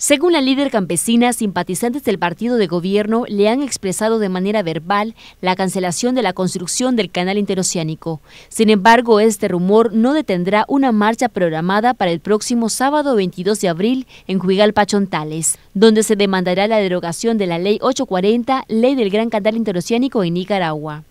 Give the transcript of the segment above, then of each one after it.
Según la líder campesina, simpatizantes del partido de gobierno le han expresado de manera verbal la cancelación de la construcción del canal interoceánico. Sin embargo, este rumor no detendrá una marcha programada para el próximo sábado 22 de abril en Juigalpa Chontales, donde se demandará la derogación de la Ley 840, Ley del Gran Canal Interoceánico en Nicaragua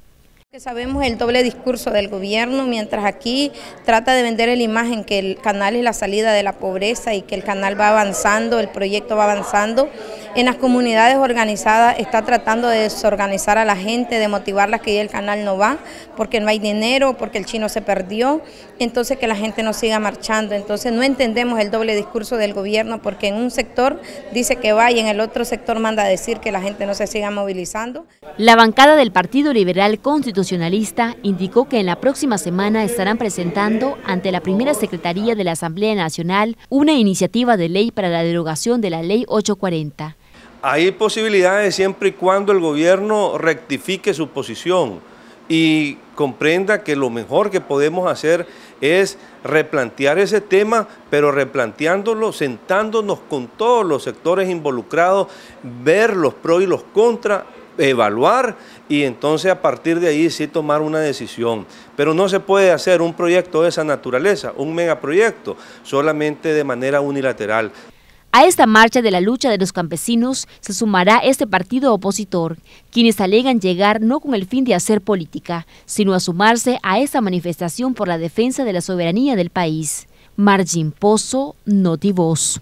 sabemos el doble discurso del gobierno, mientras aquí trata de vender la imagen que el canal es la salida de la pobreza y que el canal va avanzando, el proyecto va avanzando. En las comunidades organizadas está tratando de desorganizar a la gente, de motivarlas que el canal no va, porque no hay dinero, porque el chino se perdió, entonces que la gente no siga marchando. Entonces no entendemos el doble discurso del gobierno, porque en un sector dice que va y en el otro sector manda a decir que la gente no se siga movilizando. La bancada del Partido Liberal Constitucionalista indicó que en la próxima semana estarán presentando ante la primera Secretaría de la Asamblea Nacional una iniciativa de ley para la derogación de la Ley 840 hay posibilidades siempre y cuando el gobierno rectifique su posición y comprenda que lo mejor que podemos hacer es replantear ese tema, pero replanteándolo, sentándonos con todos los sectores involucrados, ver los pros y los contras, evaluar y entonces a partir de ahí sí tomar una decisión. Pero no se puede hacer un proyecto de esa naturaleza, un megaproyecto, solamente de manera unilateral. A esta marcha de la lucha de los campesinos se sumará este partido opositor, quienes alegan llegar no con el fin de hacer política, sino a sumarse a esta manifestación por la defensa de la soberanía del país. Margin Pozo, Notivoz.